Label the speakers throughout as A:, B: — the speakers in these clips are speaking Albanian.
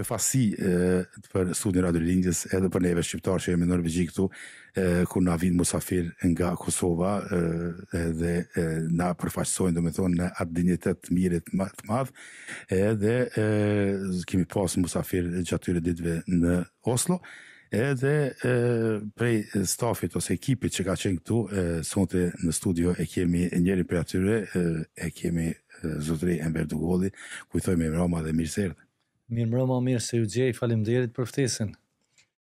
A: befasi e, për studin radiolingjes edhe për neve shqiptarë që jemi në Norvegji këtu, e, ku na vinë musafir nga Kosova e, dhe e, na përfaqësojnë do me thonë në atë dignitet mirit të madhë edhe kemi pasë musafir gjatyre ditve në Oslo edhe e, prej stafit ose ekipit që ka qenë këtu e, sonte në studio e kemi njeri për atyre e, e kemi
B: zotri Enver Dugoli ku i thojme Roma dhe Mirë
C: Mirë mërëma mirë se ju gjej, falim derit për ftesin.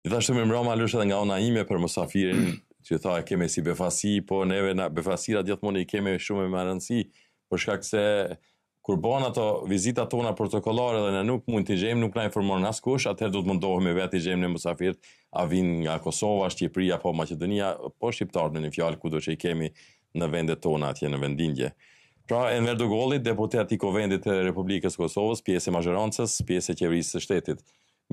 B: I thashtu mirë mërëma lëshë edhe nga ona ime për mësafirin, që tha e keme si befasi, po neve na befasira djetëmoni i keme shumë e marënësi, për shkak se kur bon ato vizita tona protokolare dhe në nuk mund të gjejmë, nuk na informon në askush, atëherë du të mundohë me vetë të gjejmë në mësafirët, a vinë nga Kosova, Shqipëria, po Macedonia, po Shqiptarë në një fjalë, ku do që i kemi në vendet tona atje në vendindje. Pra, Enver Dogolli, deputet i Kovendit e Republikës Kosovës, pjesë e mazherancës, pjesë e qeverisë së shtetit.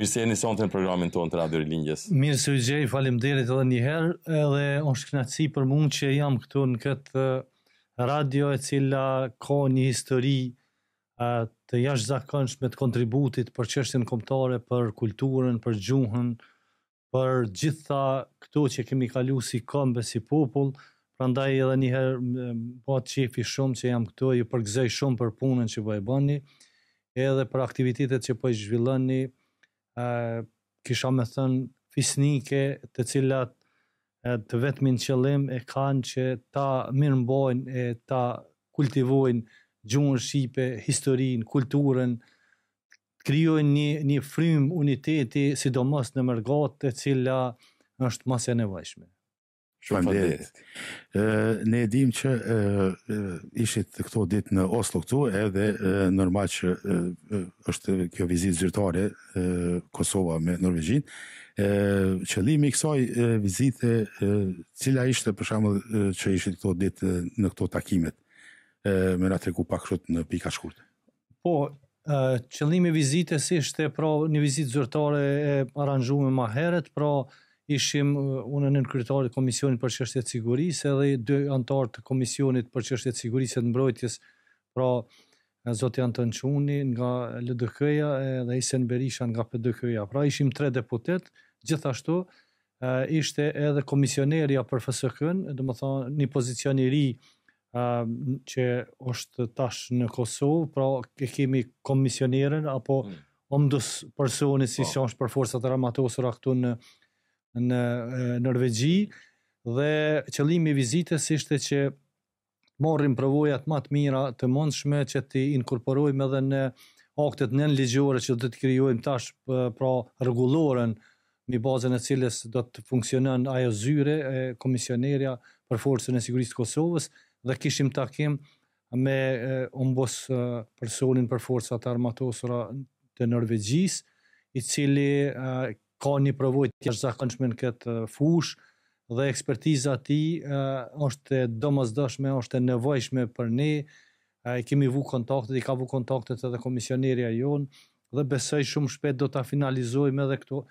B: Mirë se sonë sonte në programin tonë të Radio Rilindjes.
C: Mirë se u gjej, faleminderit edhe një herë, edhe është kënaqësi për mund që jam këtu në këtë uh, radio e cila ka një histori uh, të jashtëzakonshme të kontributit për çështjen komptare, për kulturën, për gjuhën, për gjitha këto që kemi kalu si këmbe, si popull, Prandaj edhe një herë po atë qefi shumë që jam këtu, ju përgëzoj shumë për punën që po e bëni, edhe për aktivitetet që po e zhvilloni. ë kisha më thën fisnike të cilat të vetmin qëllim e kanë që ta mirëmbojnë e ta kultivojnë gjuhën shqipe, historinë, kulturën, krijojnë një një frym uniteti sidomos në mërgat e cila është mase nevojshme.
A: Faleminderit. Ë ne që ishit këto ditë në Oslo këtu edhe normal që është kjo vizitë zyrtare e, Kosova me Norvegjin. ë qëllimi i kësaj vizite cila ishte për që ishit këto ditë në këto takimet me na treku pak kështu në pika shkurt.
C: Po, qëllimi i vizitës ishte pra një vizitë zyrtare e aranzhuar më herët, pra ishim uh, unë nën kryetari të komisionit për çështjet sigurisë edhe dy anëtar të komisionit për çështjet sigurisë të mbrojtjes pra zoti Anton Çuni nga LDK-ja dhe Isen Berisha nga PDK-ja pra ishim tre deputet gjithashtu e, ishte edhe komisioneri i PFSK-n do të thonë në pozicion i ri që është tash në Kosovë pra e kemi komisionerin apo hmm. omdos personi si po. shoq për forcat e ramatosura këtu në në Norvegji dhe qëllimi i vizitës ishte që morrim provojat më të mira të mundshme që të inkorporojmë edhe në aktet nën ligjore që do të krijojmë tash pra rregulloren mbi bazën e cilës do të funksionon ajo zyre e komisionerja për forcën e sigurisë të Kosovës dhe kishim takim me ombos personin për forcat armatosura të Norvegjisë i cili ka një provoj të jashtë zakonshme në këtë uh, fush dhe ekspertiza ti uh, është do mos dëshme, është nevojshme për ne, uh, e kemi vu kontaktet, i ka vu kontaktet edhe komisioneria jonë dhe besoj shumë shpet do të finalizojmë edhe këto,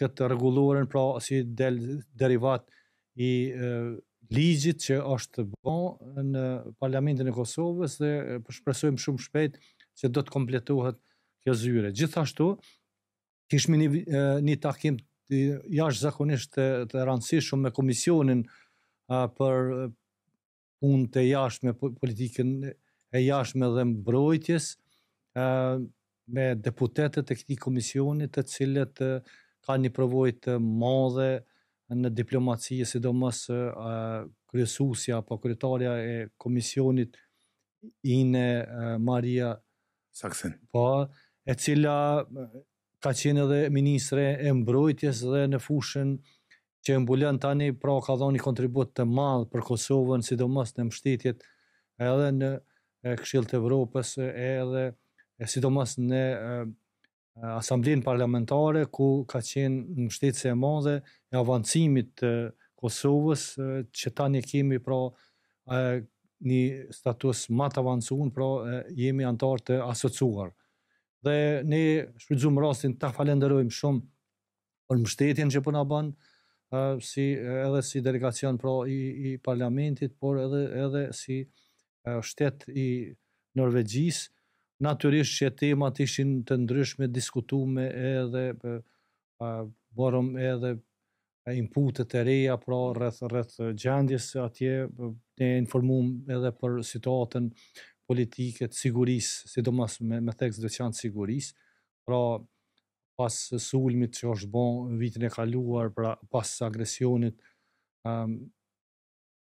C: këtë regulorën, pra si del, derivat i e, ligjit që është bon në parlamentin e Kosovës dhe përshpresojmë shumë shpet që do të kompletohet kjo zyre. Gjithashtu, kishme një, një takim të zakonisht të, të rëndësishëm me komisionin a, për punë të jashtë me po-, politikën e jashtë me dhe mbrojtjes, a, me deputetet e këti komisionit të cilët ka një provojt të madhe në diplomacije, sidomos mësë kryesusja apo kryetarja e komisionit i në Maria Saksen, po, e cila ka qenë edhe ministre e mbrojtjes dhe në fushën që e mbulën tani, pra ka dhonë një kontribut të madhë për Kosovën, sidomos në mështetjet edhe në këshilë të Evropës, edhe sidomos në asamblinë parlamentare, ku ka qenë në mështetës e madhe e avancimit të Kosovës, që tani kemi pra një status matë avancun, pra jemi antar të asocuarë dhe ne shpërëzum rastin të falenderojmë shumë për mështetjen që bën banë, si edhe si delegacion pro i, i parlamentit, por edhe, edhe si shtet i Norvegjis, naturisht që temat ishin të ndryshme, diskutume edhe borëm edhe inputet e reja pra rreth rreth gjendjes atje ne informuam edhe për situatën politike të siguris, sidomos me, me tekst dhe qanë siguris, pra pas sulmit që është bën vitin e kaluar, pra pas agresionit um, ehm,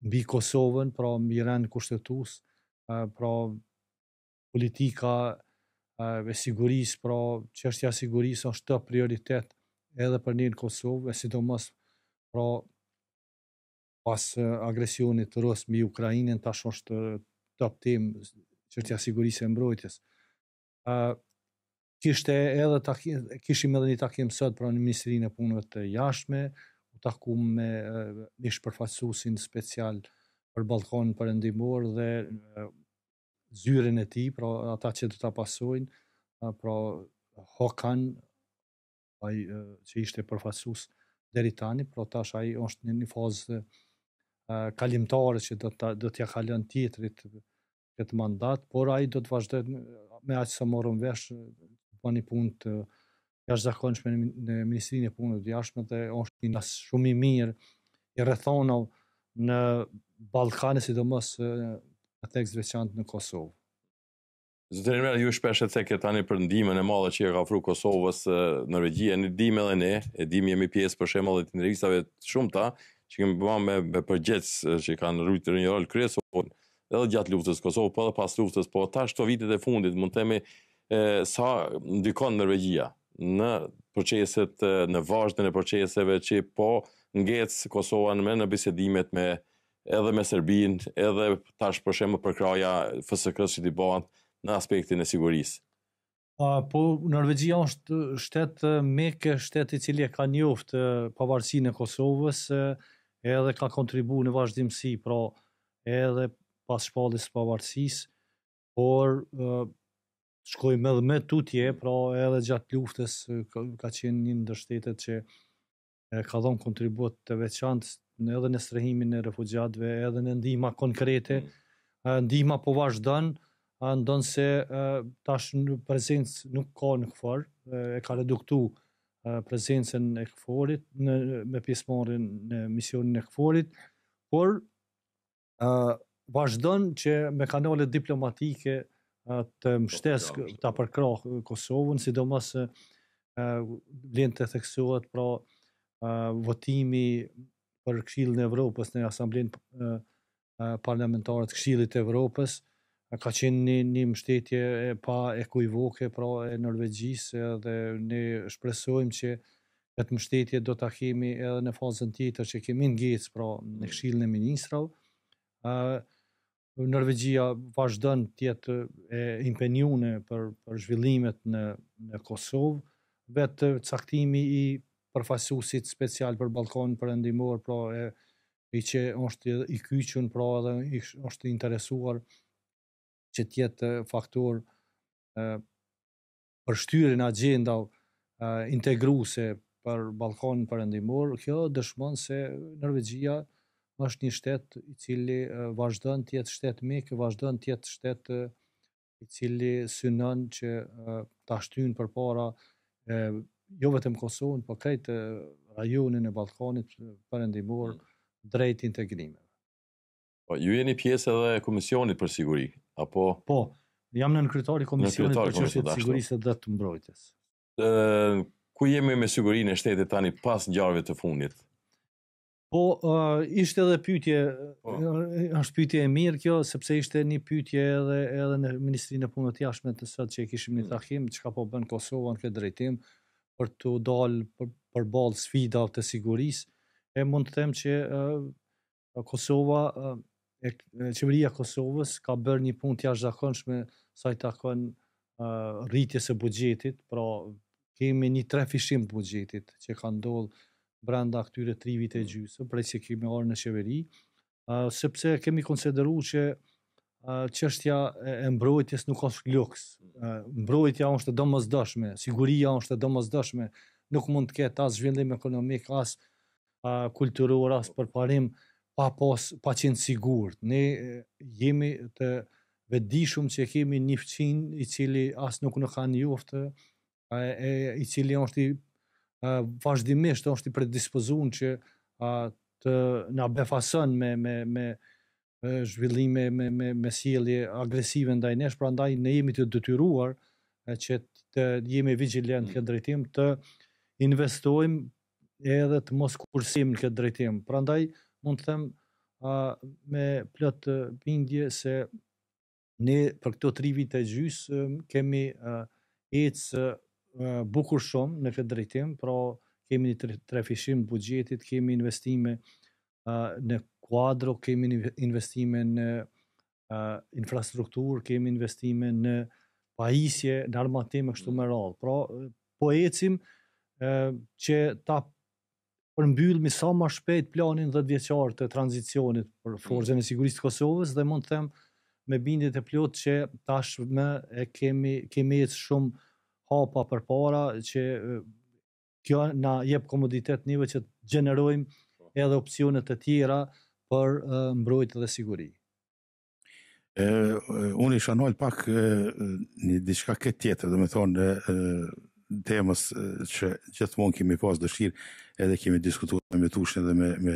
C: bi Kosovën, pra mbi rend kushtetus, uh, pra politika uh, e siguris, pra e siguris është të prioritet edhe për njën Kosovë, e sidomos pra pas agresionit rës mbi Ukrajinën, tash është të optim qërtja sigurisë e mbrojtjes. kishte edhe takim, kishim edhe një takim sot pra në Ministrinë e Punëve të Jashtme, u taku me një ish përfaqësuesin special për Ballkanin Perëndimor dhe uh, zyren e tij, pra ata që do ta pasojnë, pra Hokan ai që ishte përfaqësues deri tani, pra tash ai është në një fazë uh, kalimtare që do ta do t'ja kalon tjetrit këtë mandat, por ai do të vazhdoj me aq sa morëm vesh të bëni punë të jashtëzakonshme në Ministrinë e Punëve të Jashtme dhe është një nas shumë i mirë i rrethonov në Ballkanin sidomos me tekst veçantë në Kosovë.
B: Zotë Nërmer, ju shpeshe të teke tani për ndime në malë që i ka fru Kosovës Norvegjia, në dime dhe ne, e dime jemi pjesë për shemë dhe të nërgjistave të shumë ta, që kemi bëma me, me përgjecë që kanë rrujtë rrënjë rol edhe gjatë luftës Kosovë, po edhe pas luftës, po ta shto vitit e fundit, mund temi sa ndikon nërvegjia në proceset, në vazhden e proceseve që po ngecë Kosovë në me në bisedimet me edhe me Serbin, edhe tash shpo shemë përkraja fësëkës që t'i bëhen në aspektin e sigurisë.
C: Po, Norvegjia është shtetë meke, shtetë i cilje ka njoftë pavarësinë e Kosovës, edhe ka kontribu në vazhdimësi, pra edhe pas shpallis të pavarësis, por uh, shkoj me dhe me tutje, pra edhe gjatë luftës ka, ka qenë një ndërshtetet që e, ka dhonë kontribut të veçantë në edhe në strehimin e refugjatve, edhe në ndihma konkrete, mm. ndihma po vazhdanë, ndonë se tash në prezencë nuk ka në këfar, e ka reduktu prezencën e këforit, në, me pjesmarin në misionin e këforit, por vazhdon që me kanale diplomatike uh, të mështes po, të apërkrah uh, Kosovën, sidomos uh, vlen të theksohet pra votimi për këshillën e Evropës në asamblin parlamentarët këshillit e Evropës, ka qenë një, një mështetje e pa e kujvoke pra e Norvegjisë dhe ne shpresojmë që këtë mështetje do të kemi edhe në fazën tjetër që kemi në gjecë pra në mm. këshillën e ministrave, Norvegjia vazhdon të jetë e impenjuar për për zhvillimet në në Kosovë, vetë caktimi i përfaqësuesit special për Ballkanin Perëndimor, pra e i që është i kyçur pra edhe i është i interesuar që të jetë faktor ë për shtyrjen e agjenda integruese për Ballkanin Perëndimor, kjo dëshmon se Norvegjia është një shtet i cili vazhdon të jetë shtet mik, vazhdon të jetë shtet i cili synon që ta shtyn përpara jo vetëm Kosovën, por krejt rajonin e Ballkanit për ndihmuar mm. drejt integrimeve.
B: Po ju jeni pjesë edhe e komisionit për siguri, apo
C: Po, jam nën kryetari i komisionit për çështjet e sigurisë dhe të mbrojtjes.
B: Ëh, ku jemi me sigurinë e shtetit tani pas ngjarjeve të fundit?
C: Po, uh, ishte edhe pytje, po. është pytje e mirë kjo, sepse ishte një pytje edhe, edhe në Ministrinë e Punët Jashme të sëtë që e kishim një mm. takim, që ka po bënë Kosovën këtë drejtim, për të dalë për, për balë sfida të sigurisë, e mund të them që uh, Kosova, uh, e, e qëmëria Kosovës, ka bërë një punë të jashtë zakonshme, sa i takon uh, rritjes e bugjetit, pra kemi një trefishim fishim bugjetit që ka ndollë, brenda këtyre tri vite gjysë, gjysëm, prej se kemi orë në qeveri, sepse kemi konsideru që qështja e mbrojtjes nuk është lukës. Mbrojtja është do siguria është do nuk mund të ketë asë zhvillim ekonomik, asë kulturur, asë përparim, pa posë, pa qenë sigur. Ne jemi të vedishum që kemi një fëqin i cili asë nuk në ka një uftë, i cili është i vazhdimisht është i predispozuar që të na befason me me me zhvillime me me me sjellje agresive ndaj nesh, prandaj ne jemi të detyruar që të jemi vigjilent në drejtim të investojmë edhe të mos kursim në këtë drejtim. Prandaj mund të them a, me plot bindje se ne për këto tri vite gjys kemi ecë bukur shumë në këtë drejtim, pra kemi një trefishim bugjetit, kemi investime uh, në kuadro, kemi investime në uh, infrastruktur, kemi investime në pajisje, në armatim e kështu më mm. rralë. Pra, po ecim uh, që ta përmbyllë mi sa ma shpejt planin dhe të vjeqarë të tranzicionit për mm. forëzën e siguristë Kosovës dhe mund të them me bindit e plot që tashme e kemi, kemi ecë shumë hapa për para që kjo na jep komoditet njëve që të gjenerojmë po. edhe opcionet të tjera për mbrojtë dhe siguri.
A: unë i nëllë pak një diçka këtë tjetër, dhe me thonë, temës që gjithmonë kemi pas dëshirë edhe kemi diskutuar me tushën dhe me, me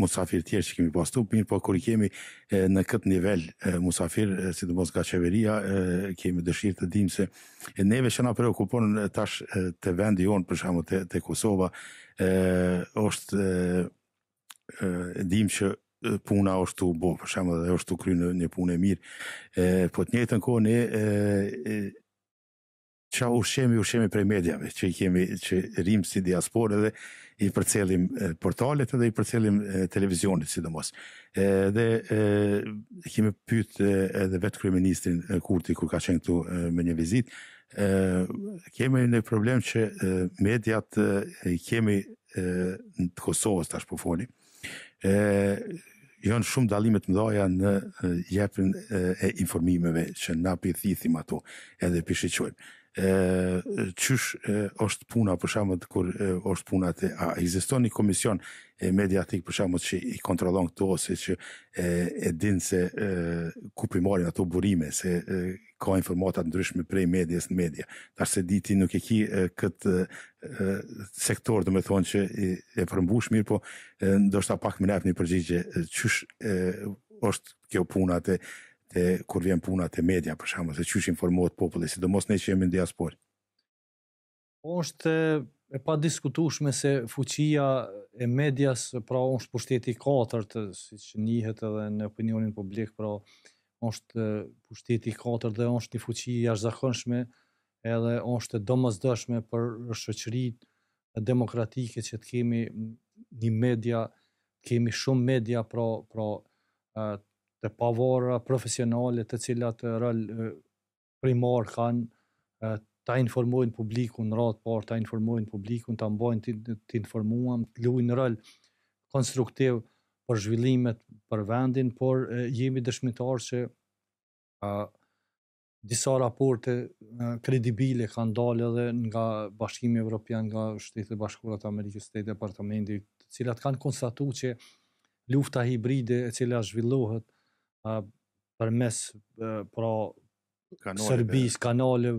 A: musafir tjerë që kemi pas mirë po kër i kemi në këtë nivel musafir, si të mos ka qeveria, kemi dëshirë të dimë se neve që nga preokupon tash të vendi onë, për shamë të Kosova, është dimë që puna është të bo, për shamë dhe është të kry në një punë e mirë. Po të njëtë në kohë, ne Qa ushemi ushemi prej mediave që i kemi që rrim si diasporë dhe i përcjellim portalet edhe i përcjellim televizionit sidomos. Edhe e, e kemi pyet edhe vetë kryeministrin Kurti kur ka qenë këtu me një vizitë kemi një problem që e, mediat e, i kemi e, në të Kosovës tash po foni. janë shumë dallime të mëdha në jepën e informimeve që na pi thithim ato edhe pishiqojmë ë çush është puna për shkak kur e, është puna te a ekziston një komision e mediatik për shkak që i kontrollon këto ose që e, e din se ku primarin ato burime se e, ka informata ndryshme prej medias në media tash se diti nuk e ki këtë e, sektor dhe me thonë që e përmbush mirë po ndoshta pak më lart në përgjigje çush është kjo puna te dhe kur vjen puna te media për shkakun se çysh informohet populli sidomos ne që jemi në diasporë.
C: Po është e pa diskutueshme se fuqia e medias pra është pushteti i katërt siç njihet edhe në opinionin publik pra është pushteti i katërt dhe është një fuqi jashtëzakonshme edhe është domosdoshme për shoqëritë demokratike që të kemi një media, kemi shumë media pra pra të pavarura profesionale të cilat rol primar kanë ta informojnë publikun në ratë parë, ta informojnë publikun, ta mbajnë të informuam, të luajnë rol konstruktiv për zhvillimet për vendin, por jemi dëshmitarë që a, disa raporte kredibile kanë dalë edhe nga Bashkimi Evropian, nga Shtetet e të Amerikës, Shtetet e Departamentit, të cilat kanë konstatuar që lufta hibride e cila zhvillohet uh, për mes uh, pra kanale, Serbis, kanale,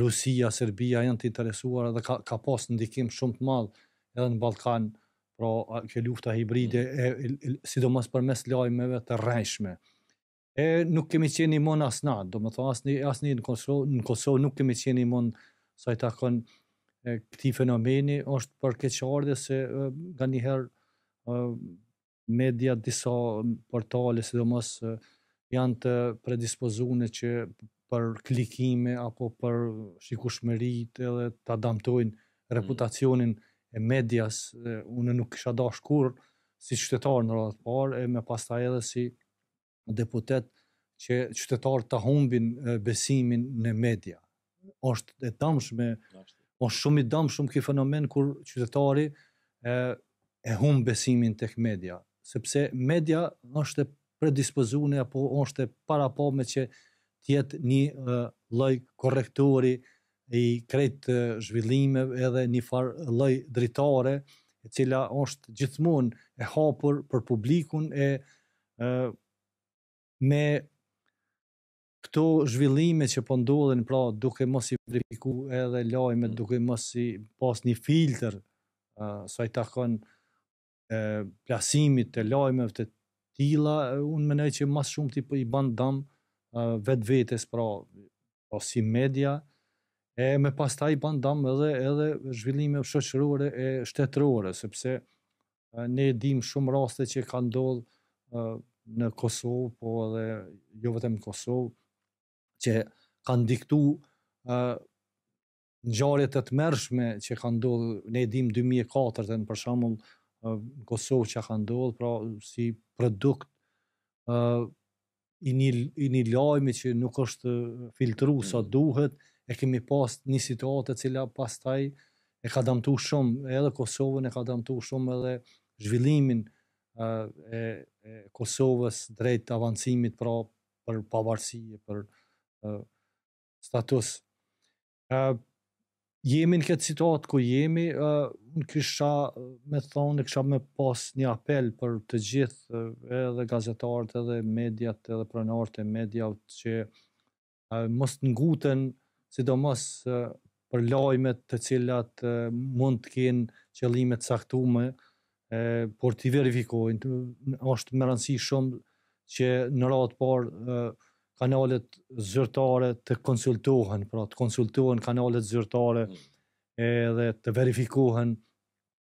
C: Rusia, Serbia janë të interesuara dhe ka, ka pas ndikim shumë të madhë edhe në Balkan, pra kjo lufta hibride, mm. e, e, sidomos për mes lajmeve të rejshme. E nuk kemi qenë i mon asna, do më thonë, asni, asni në Kosovë, në Kosovë nuk kemi qenë i mon sa i takon këti fenomeni, është për ardhe se uh, nga njëherë media disa portale sidomos janë të predispozuar që për klikime apo për shikueshmëritë edhe ta damtojnë mm. reputacionin e medias, dhe unë nuk kisha dash kur si qytetar në radhë parë e me pasta edhe si deputet që qytetar të humbin besimin në media. Është e damshme, oshtë shumë i damshme këj fenomen kur qytetari e, e hum besimin të media sepse media në është predispozune apo është para po me që tjetë një loj korektori i krejt zhvillime edhe një farë loj dritare e cila është gjithmon e hapur për publikun e me këto zhvillime që po ndodhen pra duke mos i verifikuar edhe lajmet mm. duke mos i pas një filtr sa i takon e, plasimit të lajmeve të tila, unë mendoj që mas shumë ti po i bandë dam vetë vetës, pra, pra si media, e me pas ta i bandë dam edhe, edhe zhvillime shëqërore e shtetërore, sepse e, ne dim shumë raste që kanë ndodhur në Kosovë, po edhe jo vetëm në Kosovë, që kanë diktu ngjarje në gjarjet të të mërshme që kanë ndodhë, ne dim 2004 në për shembull në Kosovë që ka ndodhë, pra si produkt uh, i, një, i një lajmi që nuk është filtru mm. sa duhet, e kemi pas një situatë cila pas taj e ka damtu shumë, edhe Kosovën e ka damtu shumë edhe zhvillimin uh, e, e Kosovës drejt avancimit pra për pavarësi për uh, status. Uh, jemi në këtë situatë ku jemi, uh, në kisha me thonë, në kisha me pas një apel për të gjithë uh, edhe gazetarët, edhe mediat, edhe pronarët e mediat që uh, mos të sidomos uh, për lajmet të cilat uh, mund të kenë qëllimet saktume, uh, por t'i verifikojnë, është më rëndësi shumë që në ratë parë uh, kanalet zyrtare të konsultohen, pra të konsultohen kanalet zyrtare mm. edhe të verifikohen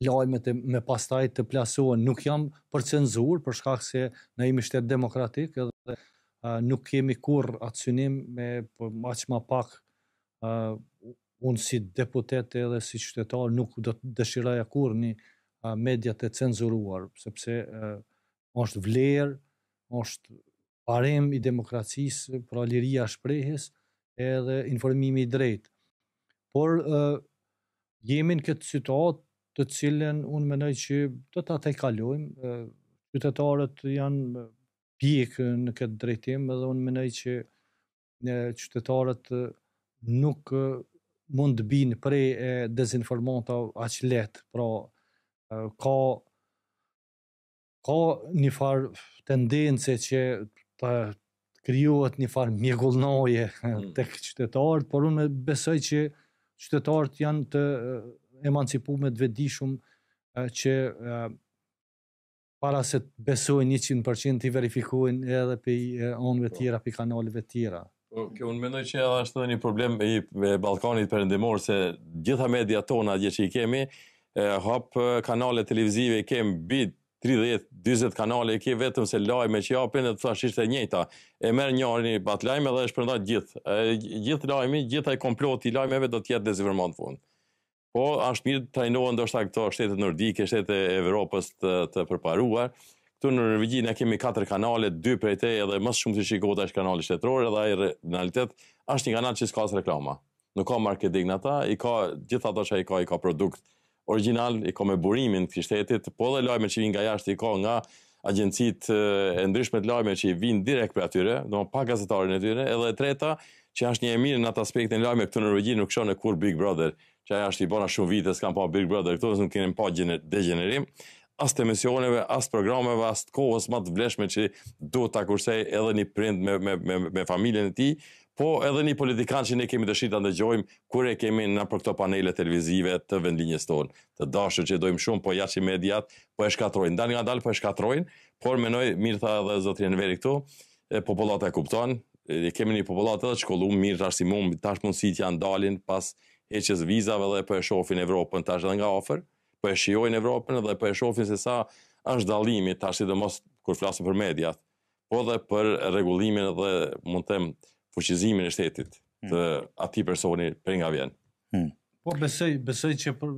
C: lajmet e me pastaj të plasohen. Nuk jam për cenzur, për shkak se në imi shtet demokratik edhe nuk kemi kur atë synim me për maq ma pak a, unë si deputet edhe si qytetar nuk do të dëshiraja kur një a, mediat të cenzuruar, sepse është vlerë, është parem i demokracisë, pra liria shprehjes edhe informimi i drejtë. Por uh, jemi në këtë situatë të cilën unë mendoj që do ta tejkalojmë, qytetarët uh, janë pjekë në këtë drejtim edhe unë mendoj që ne qytetarët nuk mund të binë prej e dezinformanta aq lehtë, pra ka ka një farë tendence që pa krijuat një farë mjegullnoje mm. tek qytetarët, por unë besoj që qytetarët janë të emancipu me të vetëdijshëm që para se të besojnë 100% të verifikojnë edhe pe onëve të po. tjera, pe kanalëve tjera.
B: Po, okay, unë mendoj që edhe është dhe një problem me Balkanit Ballkanit perëndimor se gjitha mediat tona gje që i kemi, hop kanale televizive i kemi bit 30, 40 kanale i ke vetëm se lajme që japin e të thash e njëta. E merë njërë një batë lajme dhe e shpërndat gjithë. Gjithë lajmi, gjithë e komplot i lajmeve do tjetë dezivërmant fund. Po, është mirë të do ndoshta këto shtetet nërdike, shtetet e Evropës të, të përparuar. Këtu në Norvegji ne kemi 4 kanale, 2 prej te edhe mësë shumë të shikota është kanale shtetërore dhe ajë realitet është një kanal që s'ka reklama. Nuk ka marketing në ta, i ka, gjitha ato që i ka, i ka produkt original, i ka me burimin të kështetit, po dhe lajme që vinë nga jashtë i ka nga agjencit e ndryshmet lajme që i vinë direkt për atyre, do pa gazetarën e tyre, edhe e treta, që është një e mirë në atë aspektin lajme këtu në rëgjirë nuk shonë e kur Big Brother, që aja është i bona shumë vite, s'kam pa Big Brother, këtu nuk kene pa degenerim, as të emisioneve, as programeve, as të kohës të vleshme që do të akursej edhe një prind me, me, me, me familjen e ti, po edhe një politikan që ne kemi të shita ndëgjojmë kur e kemi në për këto panele televizive të vendlinjes tonë. Të dashur që dojmë shumë, po ja që mediat po e shkatrojnë. Dal nga dalë po e shkatrojnë, por menoj, mirë tha edhe zotri veri këtu, e popullata e kupton, e kemi një popullat edhe shkollum, mirë tash si mund tash të janë dalin pas heqjes vizave dhe po e shohin Evropën tash edhe nga afër, po e shijojnë Evropën dhe po e shohin se sa është dallimi tash sidomos kur flasim për mediat, po dhe për rregullimin dhe mund të them fuqizimin e shtetit hmm. të hmm. ati personi për nga vjen.
C: Hmm. Po besoj, besoj që për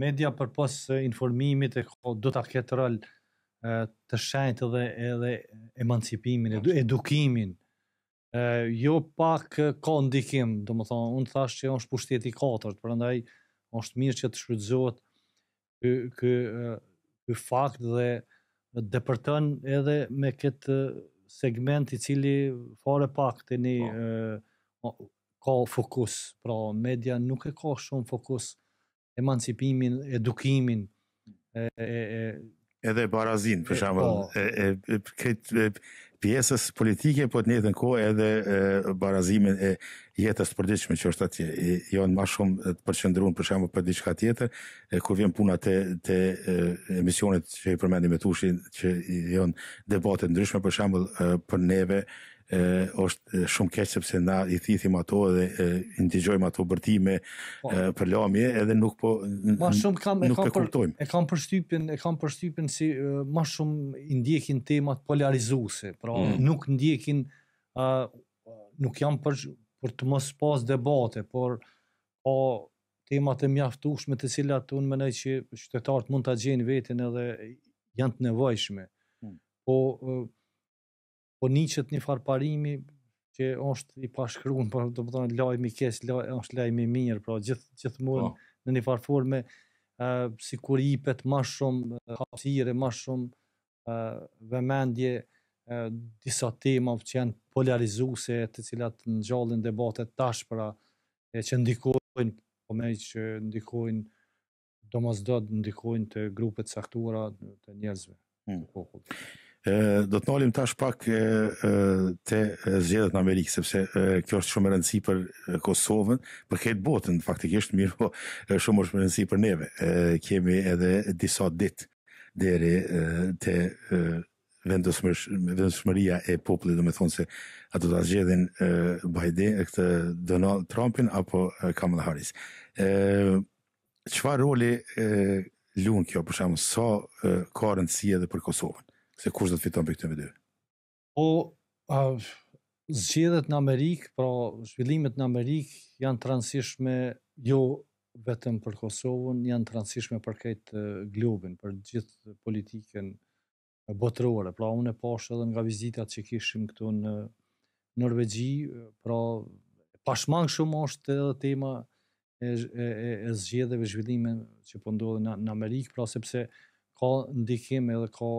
C: media për pos informimit e ko, do ta ketë rol të shajtë dhe edhe emancipimin, edu, edukimin. jo pak ka ndikim, domethënë më thonë, unë thash që është pushteti i katërt, prandaj është mirë që të shrydzot kë, ky fakt dhe dhe përton edhe me këtë segment i cili fare pak të një uh, po. ka fokus, pra media nuk e ka shumë fokus emancipimin, edukimin. E, e, e,
A: edhe barazin, për shembull po. e, e, e, pjesës politike, po të njëjtën kohë edhe e, barazimin e jetës përditshme që është atje. E, në më shumë të përqendruar për shembull për diçka tjetër, e, kur vjen puna te te e, emisionet që i përmendim me tushin që janë debate ndryshme për shembull për neve është shumë keq sepse na i thithim ato dhe ndigjojmë ato bërtime po. për lëmje edhe nuk po më shumë kam nuk e kam për,
C: e kam përshtypjen e kam përshtypjen si më shumë i ndjekin temat polarizuese pra mm. nuk ndjekin uh, nuk jam për për të mos pas debate por po temat e mjaftueshme të cilat unë mendoj që qytetarët mund ta gjejnë veten edhe janë të nevojshme mm. po uh, po niqet një farparimi që është i pashkruan, por do të thonë lajmi i keq, laj, është lajmi i mirë, pra gjithë gjithmonë oh. në një farforme ë uh, sikur i pet më shumë hapësirë, më shumë ë uh, vëmendje uh, disa tema që janë polarizuese, të cilat ngjallin debate tash për e që ndikojnë, po më që ndikojnë domosdot ndikojnë te grupet caktuara të njerëzve. Hmm
A: do të nalim tash pak e, të zgjedhët në Amerikë, sepse e, kjo është shumë rëndësi për Kosovën, për këtë botën, faktikisht, mirë po, shumë është rëndësi për neve. E, kemi edhe disa ditë deri të vendosmëria e popullit, do me thonë se ato të zgjedhin Biden, e këtë Donald Trumpin, apo e, Kamala Harris. E, qëfar roli e, lunë kjo, për shumë, sa so, ka rëndësi edhe për Kosovën? se kush do të fiton për këtë video?
C: Po, uh, në Amerikë, pra zhvillimet në Amerikë janë transishme jo vetëm për Kosovën, janë transishme për këtë globin, për gjithë politikën botërore. Pra unë e pash edhe nga vizitat që kishim këtu në Norvegji, pra pashmang shumë është edhe tema e, e, e, e zhvillime që po ndodhin në, në Amerikë, pra sepse ka ndikim edhe ka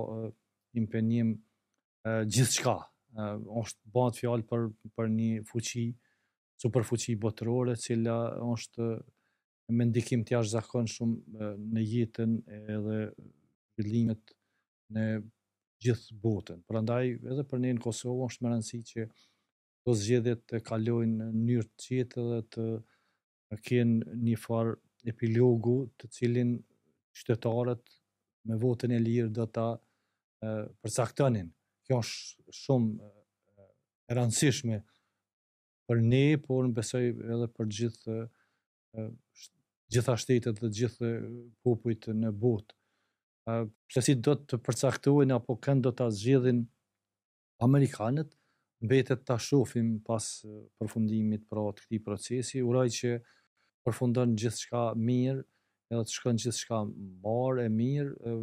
C: impenim uh, gjithë shka. Uh, është bat fjallë për, për një fuqi, super fuqi botërore, cila është me ndikim të jashtë zakon shumë uh, në jetën edhe vidlimet në gjithë botën. Për andaj, edhe për një në Kosovë, është më rëndësi që të zgjedhjet të kalojnë në njërë të qitë dhe të kjenë një farë epilogu të cilin qytetarët me votën e lirë do ta përcaktonin. Kjo është shumë e rëndësishme për ne, por në besoj edhe për gjithë gjitha shtetet dhe gjithë popujt në bot. Se si do të përcaktohen apo këndë do të zgjidhin Amerikanët, mbetet të shofim pas përfundimit pra të këti procesi, uraj që përfundon gjithë shka mirë, edhe të shkon gjithë shka marë e mirë,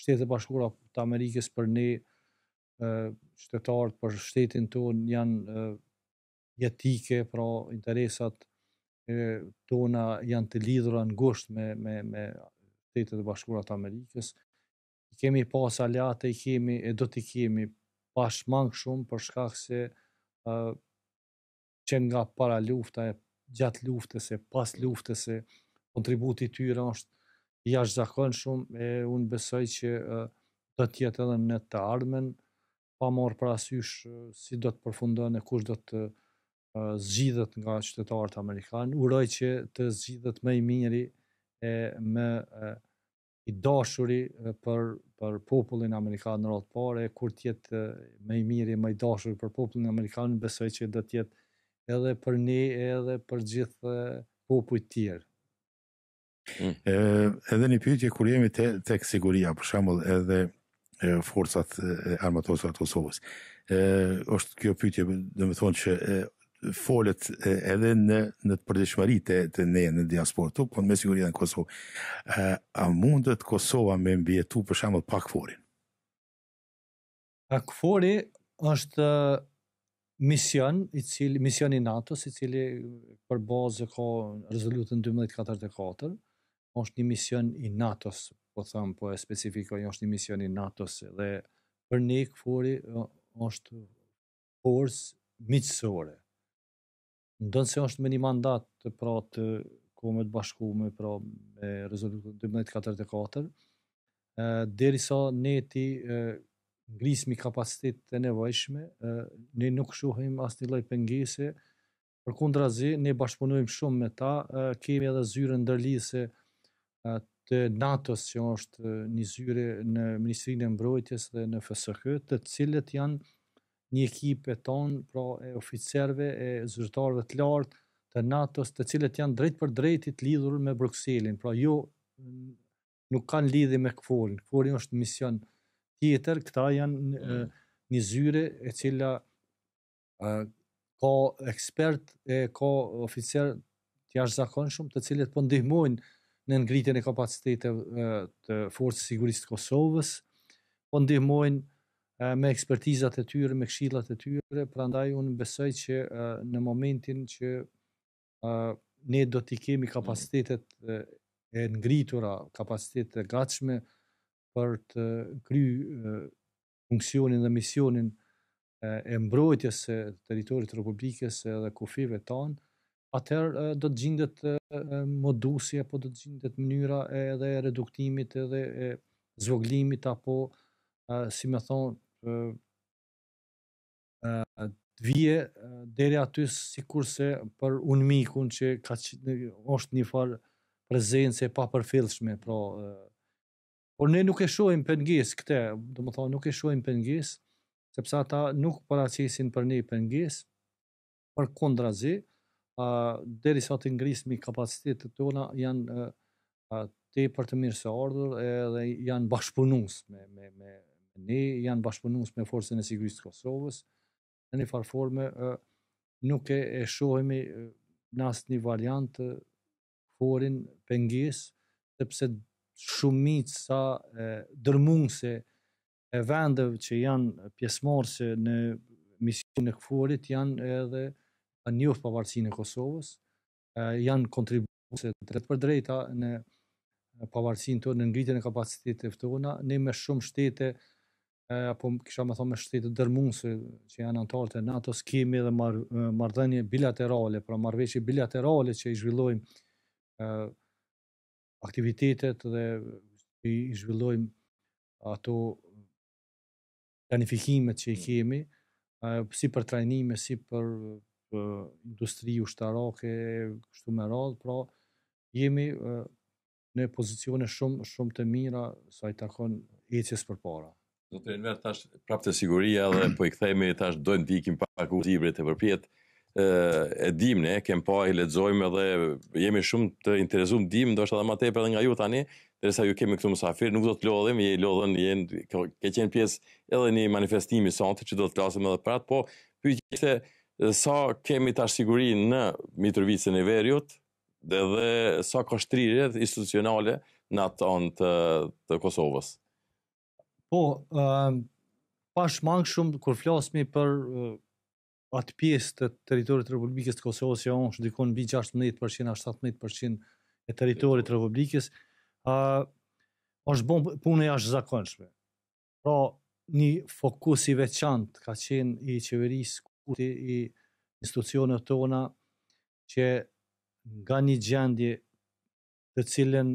C: shtetet e bashkuara të Amerikës për ne ë qytetarët për shtetin ton janë jetike, pra interesat e tona janë të lidhura ngushtë me me me shtetet e bashkuara të Amerikës. I kemi pas aleate, i kemi e do të kemi pashmang shumë për shkak se ë që nga para lufta e gjatë luftës e pas luftës e kontributi i tyre është jashtë zakon shumë, e unë besoj që do tjetë edhe në të armen, pa morë pra asysh si do të përfundon e kush do të zgjidhet nga qytetarët amerikanë, uroj që të zgjidhet me i miri e me i dashuri për, për popullin Amerikan në rotë pare, kur tjetë me i miri më me i dashuri për popullin Amerikan, besoj që do tjetë edhe për ne, edhe për gjithë popujt tjerë.
A: Mm. edhe një pyetje kur jemi të tek siguria, për shembull, edhe forësat forcat e, të Kosovës. Ë është kjo pyetje, do të thonë që folet edhe në në të përditshmëri të, ne në diasporë tu, por me siguri në Kosovë. a mundet Kosova me mbjetu për shembull pak forin?
C: Pak fori është mision i cili misioni NATO, i cili për bazë ka rezolutën 12.44, është një mision i NATO-s, po them, po e specifikoj, është një mision i NATO-s dhe për ne këfori është forcë miqësore. Ndonë se është me një mandat të pra të komët bashkume, pra me rezolutën 12.44, deri sa ne ti ngrismi kapacitet të nevojshme, ne nuk shuhim asë një loj pëngese, për kundra zi, ne bashkëpunojmë shumë me ta, kemi edhe zyrën dërlise, të NATO-s që është një zyre në Ministrinë e Mbrojtjes dhe në FSH, të cilët janë një ekip e tonë, pra e oficerve, e zyrtarëve të lartë të NATO-s, të cilët janë drejt për drejtit lidhur me Bruxelin, pra jo nuk kanë lidhje me Kforin. Kfori është mision tjetër, këta janë mm. një zyre e cila ka ekspert e ka oficer të jashtë shumë, të cilët po ndihmojnë në ngritjen e kapacitetëve të forcës sigurisë të Kosovës, po ndihmojnë me ekspertizat e tyre, me këshillat e tyre, prandaj unë besoj që në momentin që ne do t'i kemi mm. kapacitetet e ngritura, kapacitetet e gatshme për të kry funksionin dhe misionin e mbrojtjes së teritorit të Republikës edhe kufive tanë, atëherë do të gjendet modusi apo do të gjendet mënyra edhe e reduktimit edhe e zvoglimit apo e, si më thonë, të vje deri aty sikurse për un mikun që ka është një farë prezencë e papërfillshme pra e, por ne nuk e shohim pengesë këtë do të thonë, nuk e shohim pengesë sepse ata nuk paracisin për ne pengesë për kondrazi, deri sa të ngrisëmi kapacitetet tona janë te për të mirë se ardhur edhe janë bashkëpunus me, me, me, me ne, janë bashkëpunus me forcën e sigurisë të Kosovës, në një farforme nuk e, e shohemi në asë një variantë të forin pëngjes, sepse shumit sa e, dërmungse e vendëve që janë pjesmarëse në misionë e këforit janë edhe kanë njëf pavarësinë e Kosovës, janë kontribuese të për drejta në pavarësin pavarësinë tonë, në ngritjen e kapacitetit të tona, ne me shumë shtete apo kisha më thonë me shtete dërmuese që janë anëtar të NATO, kemi dhe marr marrëdhënie bilaterale, pra marrëveshje bilaterale që i zhvillojmë aktivitetet dhe i zhvillojmë ato planifikimet që i mm. kemi, si për trajnime, si për industri ushtarake, kështu me radhë, pra jemi në pozicione shumë shumë të mira sa i takon ecjes përpara.
B: Do të rinver tash prapë të siguria dhe po i kthehemi tash do të ndikim pak librit të përpjet. ë e dim ne, kem pa i lexojmë edhe jemi shumë të interesuar dim, ndoshta edhe më tepër edhe nga ju tani, derisa ju kemi këtu mësafir, nuk do të lodhim, je lodhën, je ke qenë pjesë edhe në manifestimin sonte që do të flasim edhe prat, po pyetjet dhe sa kemi të siguri në Mitrovicën e Verjut, dhe sa ka institucionale në atë anë të Kosovës?
C: Po, ehm, pash mangë shumë kur flasmi për atë pjesë të teritorit të Republikës të Kosovës, që onë shudikon bi 16% a 17% e teritorit të Republikës, është bon punë e ashtë zakonshme. Pra, një fokus i veçant ka qenë i qeverisë kurti i institucionet tona që nga një gjendje të cilën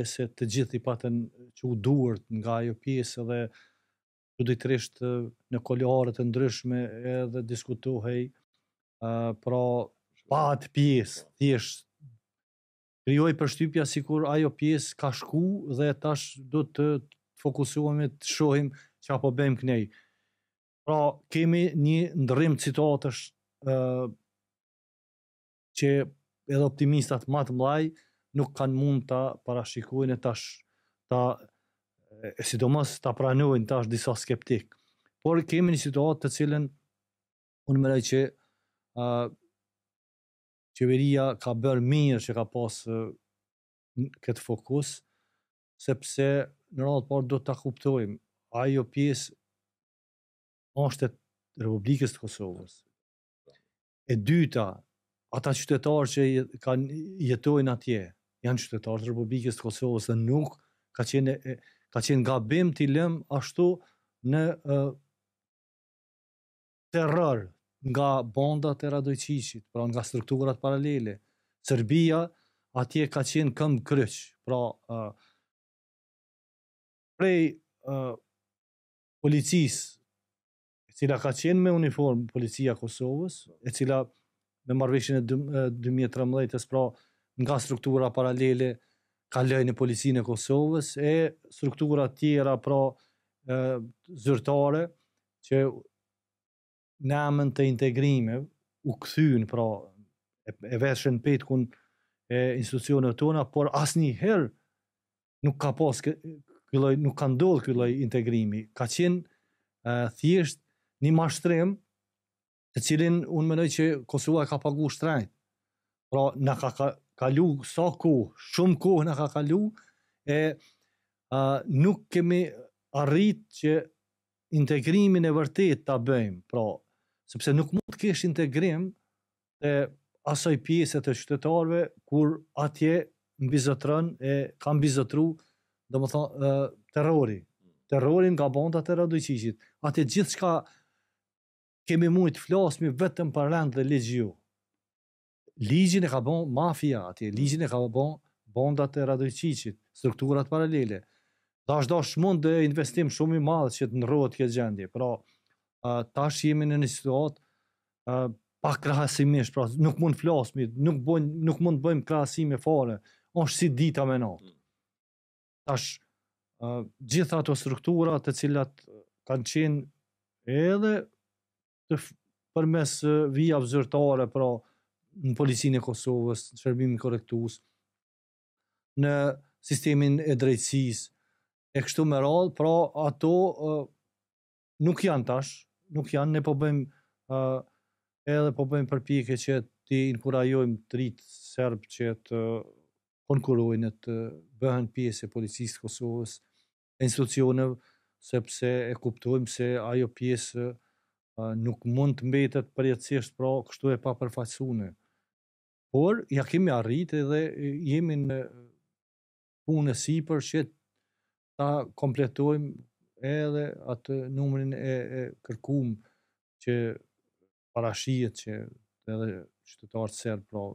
C: e se të gjithë i patën që u duart nga ajo pjesë dhe të trisht në kolore të ndryshme edhe diskutohej uh, pra pa atë pjesë thjesht krijoj përshtypja sikur ajo pjesë ka shku dhe tash do të, të fokusohemi të shohim çfarë po bëjmë kënej. Pra, kemi një ndërrim citatësh ë që edhe optimistat më të mëdhaj nuk kanë mund ta parashikojnë tash ta e sidomos ta pranojnë tash disa skeptik. Por kemi një situatë të cilën unë mërej që qeveria ka bërë mirë që ka pas këtë fokus sepse në radhë parë do ta kuptojmë ajo pjesë është e Republikës të Kosovës. E dyta, ata qytetarë që kanë jetojnë atje, janë qytetarë të Republikës të Kosovës dhe nuk ka qenë, ka qenë gabim të lëm ashtu në terror nga bonda të radojqishit, pra nga strukturat paralele. Serbia atje ka qenë këm kryq, pra e, prej policisë cila ka qenë me uniformë policia Kosovës, e cila me marveshën e 2013 të pra nga struktura paralele, ka lejnë policinë e Kosovës, e struktura tjera, pra e, zyrtare, që në amën të integrime, u këthyn, pra, e, e veshën petë kun e institucionet tona, por asë herë nuk ka pas, kë, kë, nuk ka ndodhë këlloj integrimi. Ka qenë thjesht një mashtrim të cilin unë mënoj që Kosova ka pagu shtrejt. Pra, në ka kalu sa ku, shumë ku në ka kalu, e a, nuk kemi arrit që integrimin e vërtet të bëjmë, pra, sepse nuk mund të kesh integrim të asaj pjeset e qytetarve, kur atje në bizotrën e kam bizotru, dhe më thonë, terrori. Terrorin nga bonda të radojqishit. Atje gjithë shka kemi mujt flasmi vetëm për rend dhe ligjë ju. Ligjin e ka bën mafia atje, ligjin e ka bën bondat e radojqicit, strukturat paralele. Tash dash mund të investim shumë i madhë që të nërruat këtë gjendje, pra tash jemi në një situatë pa krahasimisht, pra nuk mund flasmi, nuk, bën nuk mund të bëjmë krahasime fare, është si dita me natë. Mm. Tash, gjitha ato strukturat të cilat kanë qenë edhe të për mes vija vëzërtare, pra në policinë e Kosovës, në shërbimi korektus, në sistemin e drejtsis, e kështu më radhë, pra ato uh, nuk janë tash, nuk janë, ne po bëjmë uh, edhe po bëjmë përpike që ti inkurajojmë të rritë sërbë që të konkurojnë të bëhen pjesë e policisë të Kosovës, e institucionëve, sepse e kuptojmë se ajo pjesë uh, nuk mund të mbetet përjetësisht pra kështu e pa përfaqësune. Por ja kemi arrit edhe jemi në punë sipër që ta kompletojmë edhe atë numrin e, e kërkum që parashijet që edhe qytetarët serb pra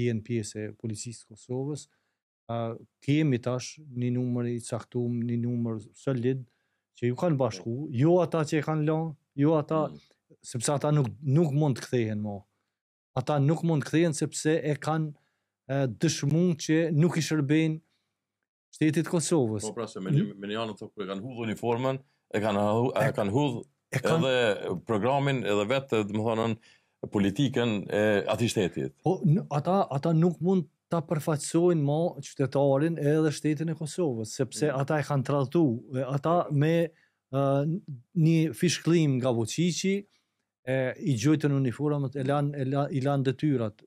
C: janë pjesë e policisë së Kosovës. Uh, kemi tash një numër i caktuar, një numër solid që ju kanë bashku, jo ata që e kanë lanë, Jo ata, mm. sepse ata nuk nuk mund të kthehen më. Ata nuk mund të kthehen sepse e kanë dëshmuar që nuk i shërbejnë shtetit Kosovës. Po pra se me me
B: janë thonë ku e kanë hudhë uniformën, e kanë e, e kanë hudhur e kanë edhe programin edhe vetë domethënë politikën e atij shtetit.
C: Po ata ata nuk mund ta përfaqësojnë më qytetarin edhe shtetin e Kosovës, sepse hmm. ata e kanë tradhtu, ata me një fishklim nga Vucici, e, i gjojtën uniformët, e lanë lan, lan detyrat.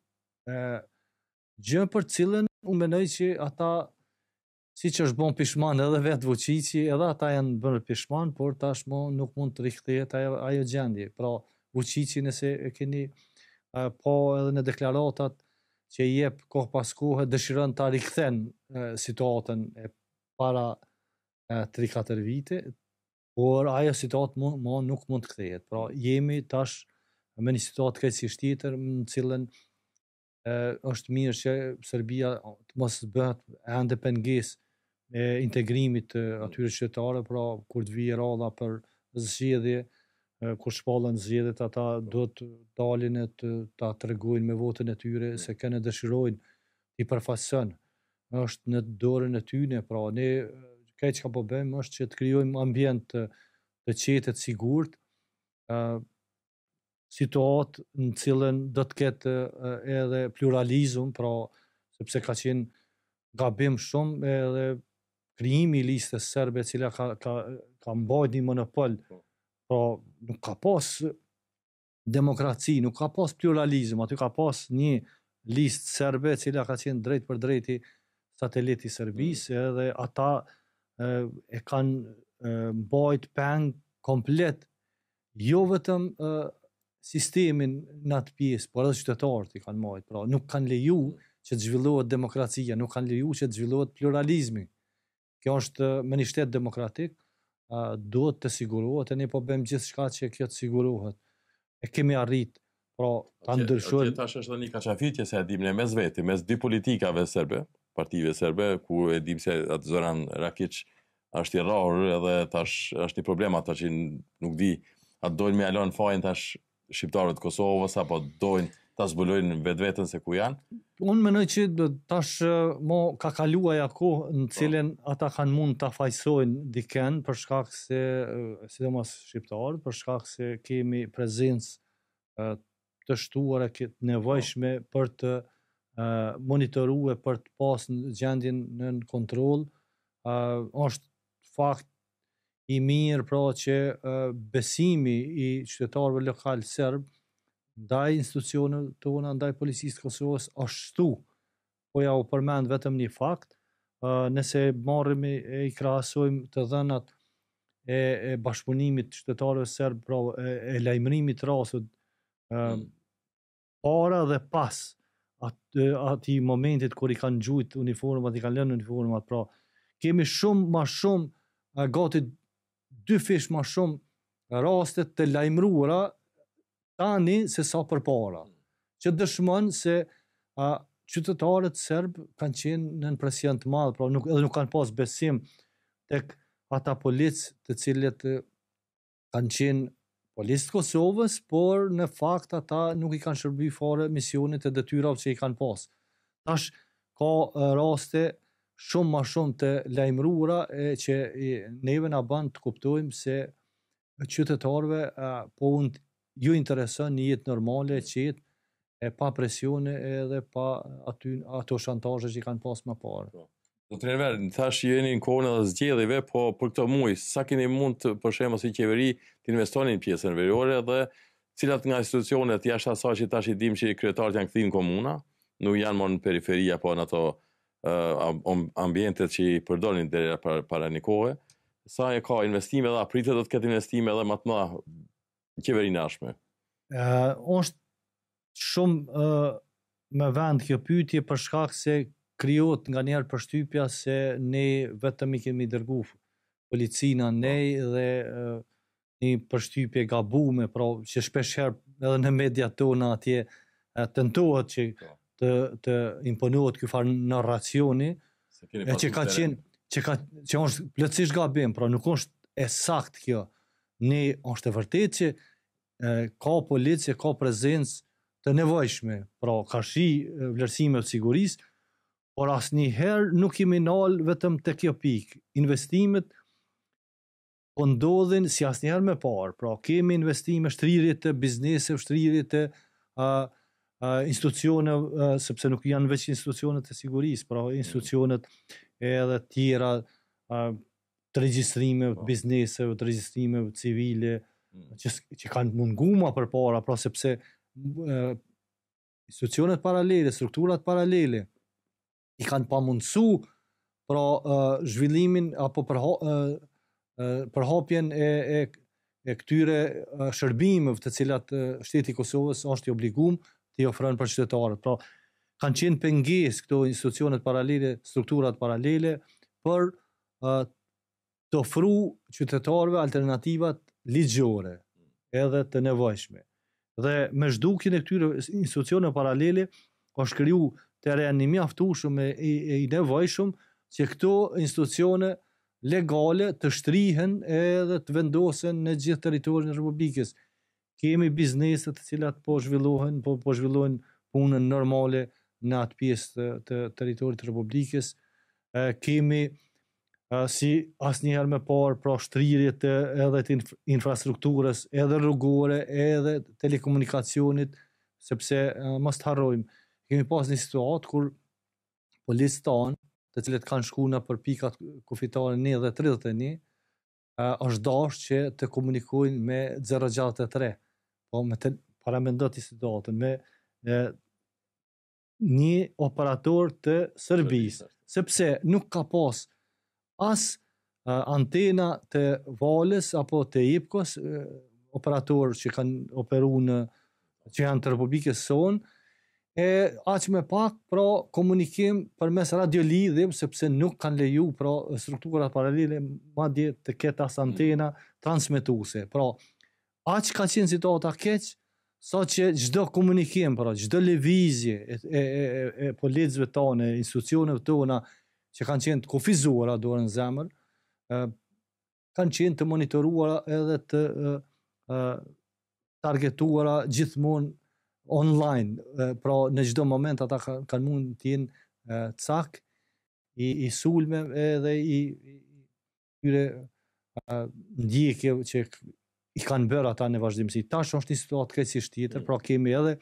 C: E, gjë për cilën, unë menoj që ata, si që është bon pishman edhe vetë Vuçiçi edhe ata janë bërë pishman, por tashmo nuk mund të rikëthet ajo, ajo gjendje. Pra, Vuçiçi nëse e keni e, po edhe në deklaratat, që i jep kohë pas kohë dëshirën ta rikthen situatën e para 3-4 vite, por ajo situatë më, më nuk mund të kthehet. Pra jemi tash me një situatë krejtësisht tjetër në cilën ë është mirë që Serbia të mos bëhet ende pengesë e integrimit të atyre qytetarëve, pra kur të vijë rradha për zgjedhje, kur shpallën zgjedhjet ata duhet të dalin e të ta tregojnë me votën e tyre mm. se kanë dëshirojnë i përfasën, është në dorën e tyre, pra ne kaj që ka po bëjmë është që të kryojmë ambient të, të qetet sigurt, uh, situatë në cilën do të ketë edhe pluralizum, pra sepse ka qenë gabim shumë edhe krijimi i listës serbe cila ka ka ka mbajtur një monopol. Po. Pra nuk ka pas demokraci, nuk ka pas pluralizëm, aty ka pas një listë serbe cila ka qenë drejt për drejti sateliti i mm. Serbisë edhe ata e kanë mbajt peng komplet jo vetëm e, sistemin në atë pjesë, por edhe qytetarët i kanë mbajt. Pra, nuk kanë leju që të zhvillohet demokracia, nuk kanë leju që të zhvillohet pluralizmi. Kjo është me një shtetë demokratik, duhet të sigurohet, e ne po bëjmë gjithë që kjo të sigurohet. E kemi arrit, pra, të ndërshuar...
B: tash është dhe një kachafitje se e në mes veti, mes dy politikave serbe, partive serbe, ku e dim se atë Zoran Rakic është i rrorë edhe tash është një problem ata që nuk di atë dojnë me alon fajn tash shqiptarët Kosovës apo dojnë ta zbulojnë vetë vetën se ku janë?
C: Unë mendoj që tash mo ka kaluaj ako në po. cilin ata kanë mund të fajsojnë diken për shkak se, sidomos dhe shqiptarë, për shkak se kemi prezencë të shtuar e këtë po. nevojshme për të monitoruar për të pas në gjendjen në kontrol. Uh, është fakt i mirë pra që uh, besimi i qytetarëve lokal serb ndaj institucionet tona, ndaj policisë të Kosovës, është shtu, po ja u përmend vetëm një fakt, uh, nëse marrim e i krahasojmë të dhenat e, e bashkëpunimit qytetarëve serb, pra e, e lajmërimit rasët, uh, mm. para dhe pas, atë ati momentit kur i kanë gjujt uniformat, i kanë lënë uniformat, pra, kemi shumë ma shumë, a, gati dy fish ma shumë rastet të lajmruara tani se sa për para, që dëshmon se a, qytetarët serb kanë qenë në presion të madhë, pra, nuk, edhe nuk kanë pas besim tek ata policë të cilët kanë qenë Po listë të Kosovës, por në fakt ata nuk i kanë shërbi fare misionit e dëtyrav që i kanë pas. Tash ka raste shumë ma shumë të lajmërura e që i, neve nga band të kuptojmë se qytetarve a, po unë ju intereson një jetë normale që jetë e pa presione edhe pa aty, ato shantajës që i kanë pas më parë. Po. Do
B: po të rëver, në thashë që jeni në kohën edhe zgjedhive, po për këto muaj, sa keni mund të përshemë si qeveri të investonin në pjesën verjore dhe cilat nga institucionet jashtë asa që tash i dim që i kretarët janë këthin në komuna, nuk janë mon në periferia, po në ato ambjentet që i përdonin dhe para një kohë, sa e ka investime dhe apritet do të këtë investime dhe matë ma në qeveri në ashme?
C: Oshtë shumë me vend kjo pytje shkak se kriot nga njerë përshtypja se ne vetëm i kemi dërgu policina ne dhe një përshtypje gabume, pra që shpesh herë edhe në media tona atje të ndohet që po. të, të imponohet kjo farë në racioni, e që ka qenë, që, ka, që është plëcish gabim, pra nuk është e sakt kjo, ne është e vërtet që e, ka policje, ka prezencë të nevojshme, pra ka shi vlerësime të sigurisë, por asë një herë nuk i minal vetëm të kjo pikë. Investimet po ndodhin si asë njëherë me parë, pra kemi investime shtrirje të biznesë, shtririt të uh, uh, uh, sepse nuk janë veç institucionet të sigurisë, pra mm. institucionet edhe tjera uh, të regjistrime po. të biznesë, të regjistrime civile, mm. që, që kanë munguma për para, pra sepse uh, institucionet paralele, strukturat paralele, i kanë pa mundësu për uh, zhvillimin apo për, uh, për hapjen e, e, e këtyre shërbimeve të cilat uh, shteti i Kosovës është i obliguar i ofrojnë për qytetarët. Pra, kanë qenë penges këto institucionet paralele, strukturat paralele, për uh, të ofru qytetarëve alternativat ligjore edhe të nevojshme. Dhe me zhdukin e këtyre institucionet paralele, është kryu të reanimi aftushëm e, i, e i nevojshëm që këto institucione legale të shtrihen edhe të vendosen në gjithë teritorin e Republikës. Kemi bizneset të cilat po zhvillohen, po, po zhvillohen punën normale në atë pjesë të, të teritorit të Republikës. E, kemi e, si asnjëherë më parë pra shtrirje të edhe të inf infrastrukturës, edhe rrugore, edhe telekomunikacionit, sepse mos të harrojmë kemi pas një situatë kur polisë tanë, të cilët kanë shku në për pikat kufitare një dhe 31, është dashë që të komunikojnë me 063, po me të paramendot i situatën, me e, një operator të sërbisë, sepse nuk ka pas as uh, antena të valës apo të ipkos, operator që kanë operu në që janë të Republikës sonë, e aq me pak pra komunikim përmes radiolidhjeve sepse nuk kanë leju pra strukturat paralele madje të ketë as antena mm. transmetuese. Pra aq ka qenë situata keq sa që çdo komunikim pra çdo lëvizje e e e, e policëve tonë, institucioneve tona që kanë qenë të kufizuara dorën zemër, ë kanë qenë të monitoruara edhe të ë targetuara gjithmonë online, pra në gjdo moment ata kanë mund të jenë cak, i, i sulme edhe i kyre ndjekje që i kanë bërë ata në vazhdimësi. Ta është një situatë këtë si shtjetër, mm. pra kemi edhe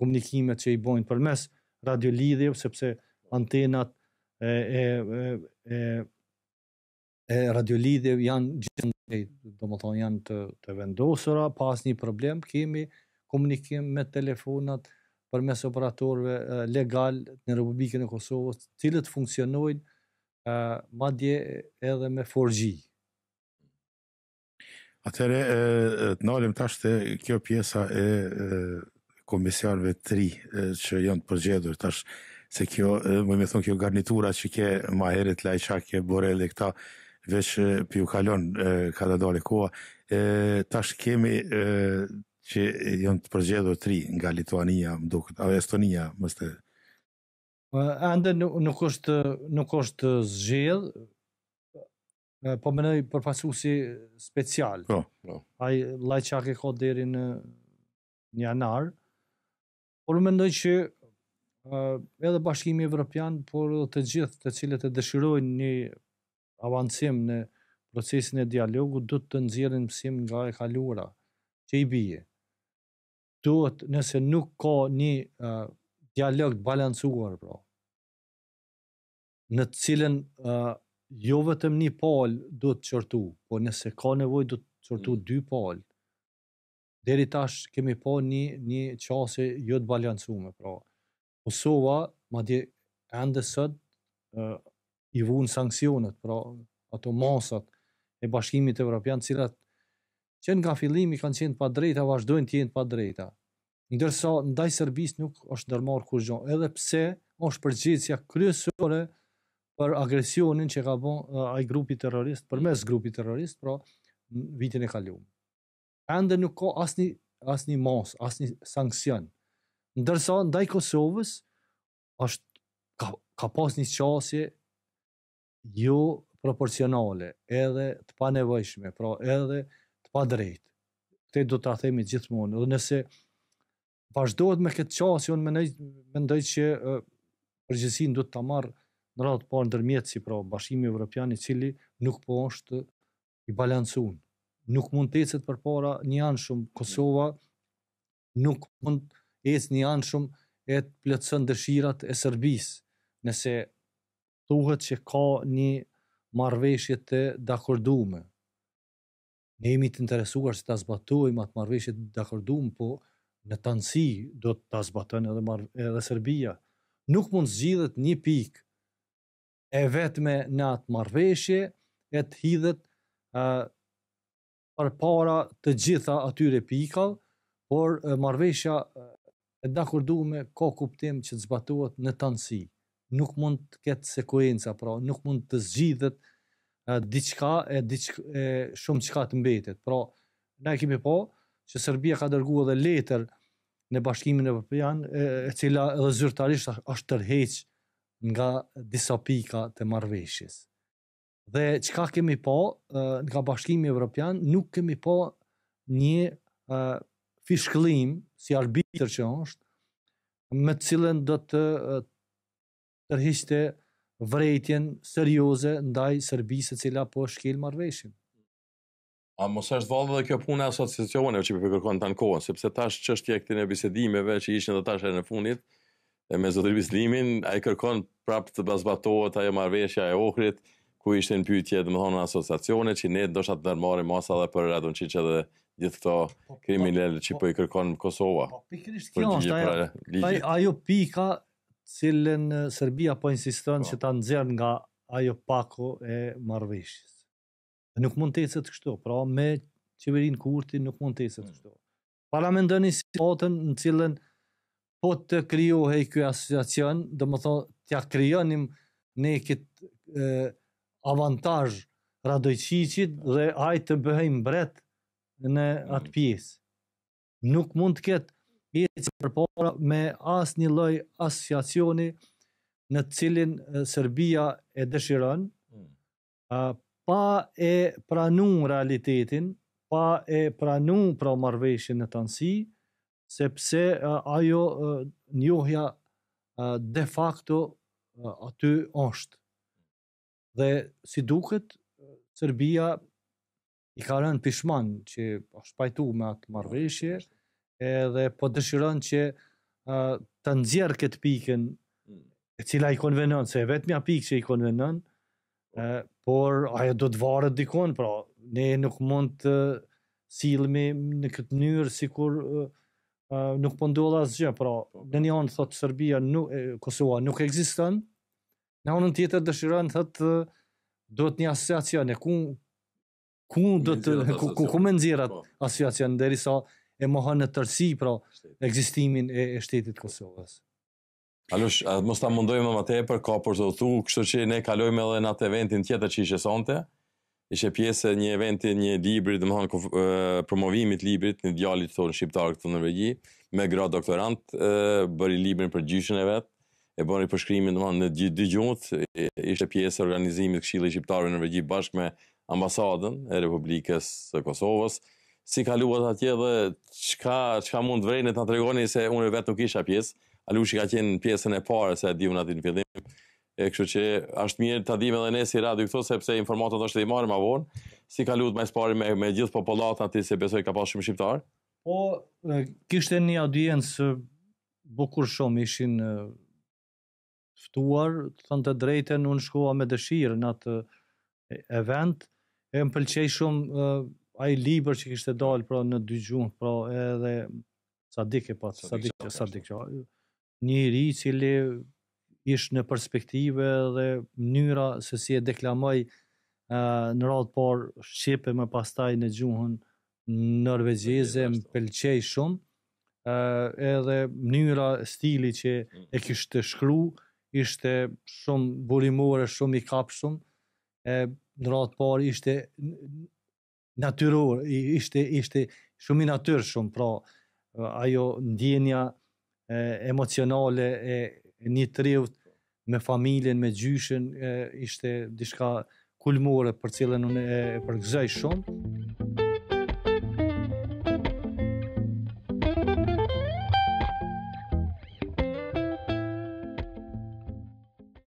C: komunikimet që i bojnë për mes radio sepse antenat e, e, e, e, janë radio janë gjithë janë të vendosëra, pas një problem kemi komunikim me telefonat për mes operatorve legal në Republikën e Kosovës, cilët funksionojnë uh, ma dje edhe me 4G.
A: Atëre, të nalim tash të kjo pjesa e, komisjarve tri që janë të përgjedur tash, se kjo, më me thonë kjo garnitura që ke maherit, lajqa, ke bore e këta, veç për ju kalon ka da dole koha, e, tash kemi e, që janë të përgjedhur tri nga Lituania, më duket, apo Estonia, më së
C: Ande nuk, është nuk është zgjedh, po mendoj për fasusi special. Po, po. Ai Llajçak e ka deri në janar. Por mendoj që uh, edhe bashkimi evropian, por të gjithë të cilët e dëshirojnë një avancim në procesin e dialogut, dhëtë të nxjerrin mësim nga e kaluara që i bie duhet nëse nuk ka një uh, dialog të balancuar pra. Në të cilën uh, jo vetëm një pal duhet të qërtu, po nëse ka nevoj duhet të qërtu mm. dy pal. Deri tash kemi po një, një qasë jo të balancuar pra. Kosova, ma ende sot uh, i vunë sankcionet, pra, ato masat e bashkimit e Europian, cilat që nga fillimi kanë qenë të pa drejta, vazhdojnë të jenë të pa drejta. Ndërsa ndaj Serbis nuk është ndërmarr kur gjë, edhe pse është përgjithësia kryesore për agresionin që ka bën ai grupi terrorist përmes grupit terrorist pra vitin e kaluar. Ende nuk ka asnjë asnjë mos, asnjë sanksion. Ndërsa ndaj Kosovës është ka, ka pas një qasje jo proporcionale, edhe të panevojshme, pra edhe pa drejtë. Këtë do ta themi gjithmonë. Dhe nëse vazhdohet me këtë qasje, unë mendoj mendoj që uh, do të ta marr në ratë të parë ndërmjet si pra Bashkimi Evropian i cili nuk po është i balancuar. Nuk mund të ecet përpara një anë shumë Kosova nuk mund ecet një anë shumë e të plëtsën dëshirat e Sërbis, nëse thuhet që ka një marveshje të dakordume, ne jemi të interesuar se ta zbatojmë atë marrëveshje të dakorduar, po në tansi do të ta zbatojnë edhe marr edhe Serbia. Nuk mund zgjidhet një pikë e vetme në atë marrëveshje e të hidhet ë për para të gjitha atyre pikall, por marrëveshja e dakorduar me ka kuptim që të zbatohet në tansi. Nuk mund të ketë sekuenca, pra nuk mund të zgjidhet diçka e diçka e shumë çka të mbetet. Pra, ne kemi po që Serbia ka dërguar edhe letër në Bashkimin Evropian, e, e cila edhe zyrtarisht është tërheq nga disa pika të marrëveshjes. Dhe çka kemi po nga Bashkimi Evropian, nuk kemi po një e, si arbitër që është me të cilën do të tërhiqte vrejtjen serioze ndaj Serbisë e cila po shkel marveshin. A mos
B: është valdhe dhe kjo punë e asociacione që përkërkon të në kohën, sepse tash që e këtën e bisedimeve që ishën dhe tash e në funit, e me zotëri bislimin, a i kërkon prapë të bazbatohet ajo marveshja e okrit, ku ishte në pyjtje dhe më thonë në asociacione, që ne do shatë nërmari masa dhe për radon që që dhe gjithë këto po, po, kriminelle që po, po i kërkon në Kosova. Po, kjo është, pra
C: ajo pika cilën Serbia po insiston po. që ta nxjerr nga ajo pako e marrëveshjes. Nuk mund të ecet kështu, pra me qeverinë Kurti nuk mund të ecet mm. kështu. Parlamentoni si në cilën po të krijohej ky asociacion, dhe më thonë t'ia krijonim ne kët avantazh Radojçiçit dhe ajtë të bëhej mbret në atë mm. pjesë. Nuk mund të ketë jetë për para me asë një loj asociacioni në cilin Serbia e dëshiron, hmm. pa e pranu realitetin, pa e pranu pra marveshje në të sepse ajo njohja de facto aty është. Dhe si duket, Serbia i ka rënë pishman që është pajtu me atë marveshje, edhe po dëshiron që uh, të nxjerr këtë pikën e cila i konvenon se vetëm ja pikë që i konvenon uh, por ajo do të varet dikon pra ne nuk mund të sillemi në këtë mënyrë sikur uh, uh, nuk po ndodh asgjë pra në një anë thot Serbia nuk e, Kosova nuk ekziston në anën tjetër dëshiron thot do të një asociacion e ku ku do të ku, ku, ku më nxjerrat po. asociacion derisa e mohon në tërsi pra ekzistimin e shtetit të Kosovës.
B: Alush, mos ta mundojmë më tepër, ka për të thu, kështu që ne kalojmë edhe në atë eventin tjetër që ishte sonte. Ishte pjesë një eventi një libri, domethënë promovimit librit në djalit të thonë shqiptar këtu në Norvegji, me grad doktorant, e, bëri librin për gjyshën e vet, e bëri përshkrimin domethënë në gjithë dëgjuat, ishte pjesë organizimit Këshilli Shqiptarëve në Norvegji bashkë me Ambasadën e Republikës së Kosovës si kaluat atje dhe qka, qka mund të vrejnë të të regoni se unë e vetë nuk isha pjesë. Alushi ka qenë pjesën e parë se di unë atë në fillim. E kështu që është mirë të dhime dhe ne si radio këto, sepse informatët është i marë ma vonë. Si ka luat me pari me, me gjithë popolatë ati se besoj ka pas shumë shqiptarë?
C: Po, kishte një audiencë bukur shumë ishin ftuar, të thënë të drejten, unë shkua me dëshirë në atë event, e më pëlqej shumë ai libër që kishte dal pra në dy gjuhë, pra edhe sadik e pa sadik sadik jo. Një i cili ish në perspektive dhe mënyra se si e deklamoi në radhë por shqipe më pastaj në gjuhën norvegjeze më pëlqej shumë ë edhe mënyra stili që e mm. kishte shkru ishte shumë burimore, shumë i kapshëm. ë në radhë por ishte natyror, ishte, ishte shumë i natyrë shumë, pra eh, ajo ndjenja e, eh, emocionale e një trivët me familjen, me gjyshen, e, eh, ishte dishka kulmore për cilën unë e përgëzaj shumë.